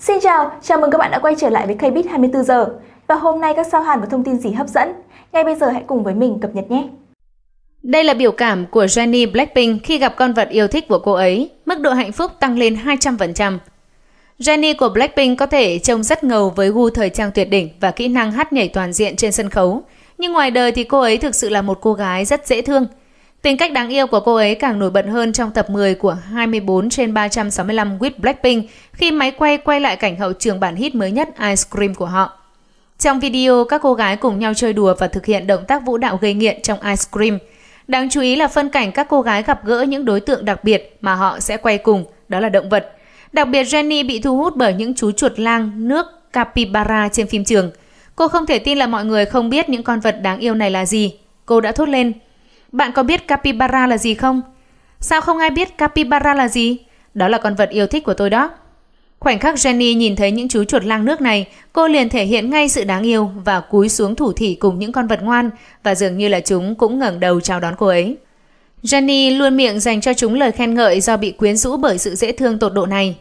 Xin chào, chào mừng các bạn đã quay trở lại với KBIT 24 giờ. Và hôm nay các sao hàn có thông tin gì hấp dẫn? Ngay bây giờ hãy cùng với mình cập nhật nhé. Đây là biểu cảm của Jennie Blackpink khi gặp con vật yêu thích của cô ấy, mức độ hạnh phúc tăng lên 200%. Jennie của Blackpink có thể trông rất ngầu với gu thời trang tuyệt đỉnh và kỹ năng hát nhảy toàn diện trên sân khấu, nhưng ngoài đời thì cô ấy thực sự là một cô gái rất dễ thương – Tính cách đáng yêu của cô ấy càng nổi bật hơn trong tập 10 của 24 trên 365 with Blackpink khi máy quay quay lại cảnh hậu trường bản hit mới nhất Ice Cream của họ. Trong video, các cô gái cùng nhau chơi đùa và thực hiện động tác vũ đạo gây nghiện trong Ice Cream. Đáng chú ý là phân cảnh các cô gái gặp gỡ những đối tượng đặc biệt mà họ sẽ quay cùng, đó là động vật. Đặc biệt Jenny bị thu hút bởi những chú chuột lang nước capybara trên phim trường. Cô không thể tin là mọi người không biết những con vật đáng yêu này là gì. Cô đã thốt lên – bạn có biết capybara là gì không? Sao không ai biết capybara là gì? Đó là con vật yêu thích của tôi đó. Khoảnh khắc Jenny nhìn thấy những chú chuột lang nước này, cô liền thể hiện ngay sự đáng yêu và cúi xuống thủ thỉ cùng những con vật ngoan và dường như là chúng cũng ngẩng đầu chào đón cô ấy. Jenny luôn miệng dành cho chúng lời khen ngợi do bị quyến rũ bởi sự dễ thương tột độ này.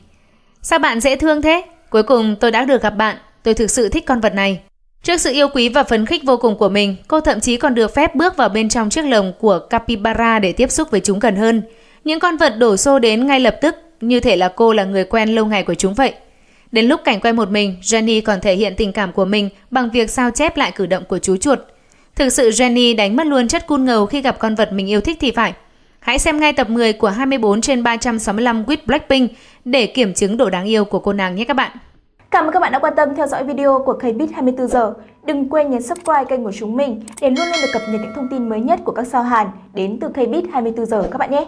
Sao bạn dễ thương thế? Cuối cùng tôi đã được gặp bạn, tôi thực sự thích con vật này. Trước sự yêu quý và phấn khích vô cùng của mình, cô thậm chí còn được phép bước vào bên trong chiếc lồng của capybara để tiếp xúc với chúng gần hơn. Những con vật đổ xô đến ngay lập tức, như thể là cô là người quen lâu ngày của chúng vậy. Đến lúc cảnh quay một mình, Jenny còn thể hiện tình cảm của mình bằng việc sao chép lại cử động của chú chuột. Thực sự Jenny đánh mất luôn chất cun ngầu khi gặp con vật mình yêu thích thì phải. Hãy xem ngay tập 10 của 24 trên 365 with Blackpink để kiểm chứng độ đáng yêu của cô nàng nhé các bạn. Cảm ơn các bạn đã quan tâm theo dõi video của KBIT 24 giờ. Đừng quên nhấn subscribe kênh của chúng mình để luôn luôn được cập nhật những thông tin mới nhất của các sao hàn đến từ KBIT 24 giờ các bạn nhé.